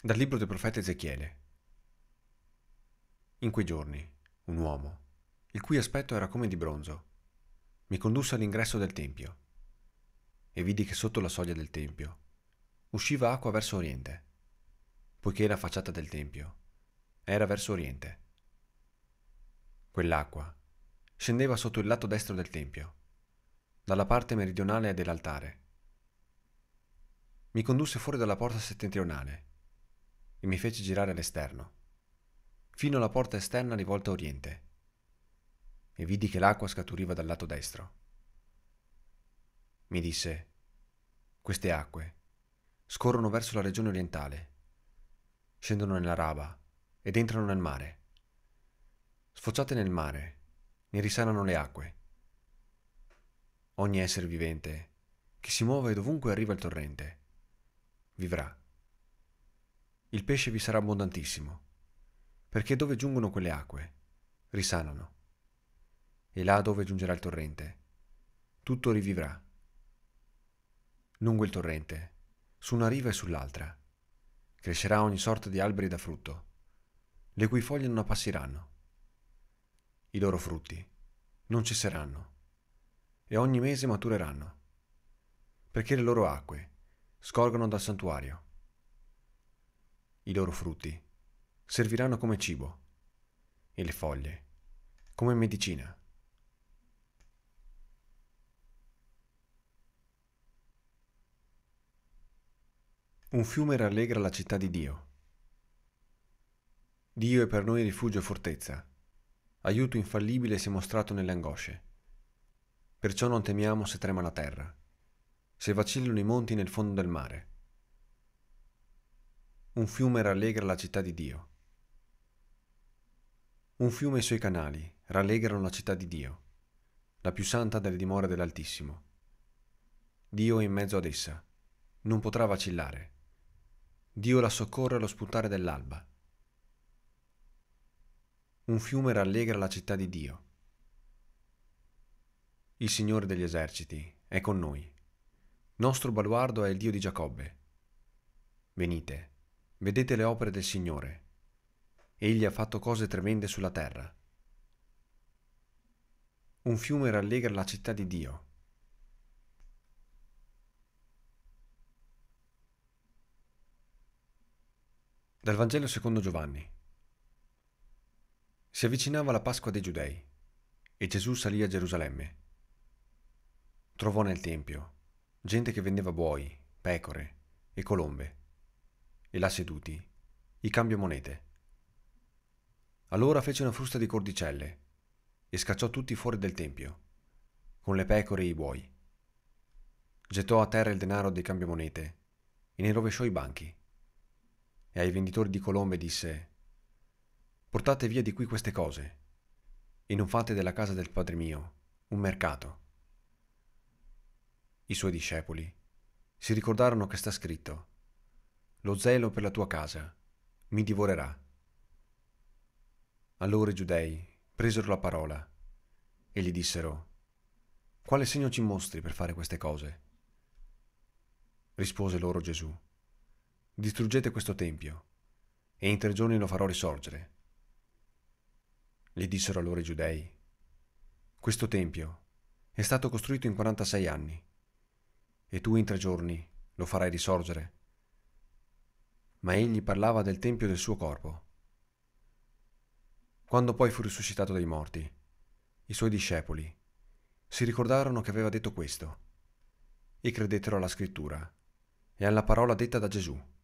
Dal libro del profeta Ezechiele. In quei giorni, un uomo, il cui aspetto era come di bronzo, mi condusse all'ingresso del tempio e vidi che sotto la soglia del tempio usciva acqua verso oriente, poiché la facciata del tempio era verso oriente. Quell'acqua scendeva sotto il lato destro del tempio, dalla parte meridionale dell'altare. Mi condusse fuori dalla porta settentrionale e mi fece girare all'esterno, fino alla porta esterna rivolta a oriente, e vidi che l'acqua scaturiva dal lato destro. Mi disse, queste acque scorrono verso la regione orientale, scendono nella Raba ed entrano nel mare. Sfociate nel mare, ne risanano le acque. Ogni essere vivente che si muove dovunque arriva il torrente, vivrà il pesce vi sarà abbondantissimo, perché dove giungono quelle acque, risanano. E là dove giungerà il torrente, tutto rivivrà. Lungo il torrente, su una riva e sull'altra, crescerà ogni sorta di alberi da frutto, le cui foglie non appassiranno. I loro frutti non cesseranno, e ogni mese matureranno, perché le loro acque scorgono dal santuario i loro frutti serviranno come cibo e le foglie come medicina. Un fiume rallegra la città di Dio. Dio è per noi rifugio e fortezza. Aiuto infallibile si è mostrato nelle angosce. Perciò non temiamo se trema la terra, se vacillano i monti nel fondo del mare un fiume rallegra la città di Dio. Un fiume e i suoi canali rallegrano la città di Dio, la più santa delle dimore dell'Altissimo. Dio è in mezzo ad essa, non potrà vacillare. Dio la soccorre allo spuntare dell'alba. Un fiume rallegra la città di Dio. Il Signore degli eserciti è con noi. Nostro baluardo è il Dio di Giacobbe. Venite Vedete le opere del Signore. Egli ha fatto cose tremende sulla terra. Un fiume rallegra la città di Dio. Dal Vangelo secondo Giovanni. Si avvicinava la Pasqua dei Giudei e Gesù salì a Gerusalemme. Trovò nel Tempio gente che vendeva buoi, pecore e colombe e là seduti, i cambiamonete. Allora fece una frusta di cordicelle e scacciò tutti fuori del tempio, con le pecore e i buoi. Gettò a terra il denaro dei cambiamonete e ne rovesciò i banchi. E ai venditori di colombe disse, portate via di qui queste cose e non fate della casa del Padre mio un mercato. I suoi discepoli si ricordarono che sta scritto, lo zelo per la tua casa mi divorerà. Allora i giudei presero la parola e gli dissero, quale segno ci mostri per fare queste cose? Rispose loro Gesù, distruggete questo tempio e in tre giorni lo farò risorgere. Gli dissero allora i giudei, questo tempio è stato costruito in 46 anni e tu in tre giorni lo farai risorgere ma egli parlava del tempio del suo corpo. Quando poi fu risuscitato dai morti, i suoi discepoli si ricordarono che aveva detto questo e credettero alla scrittura e alla parola detta da Gesù.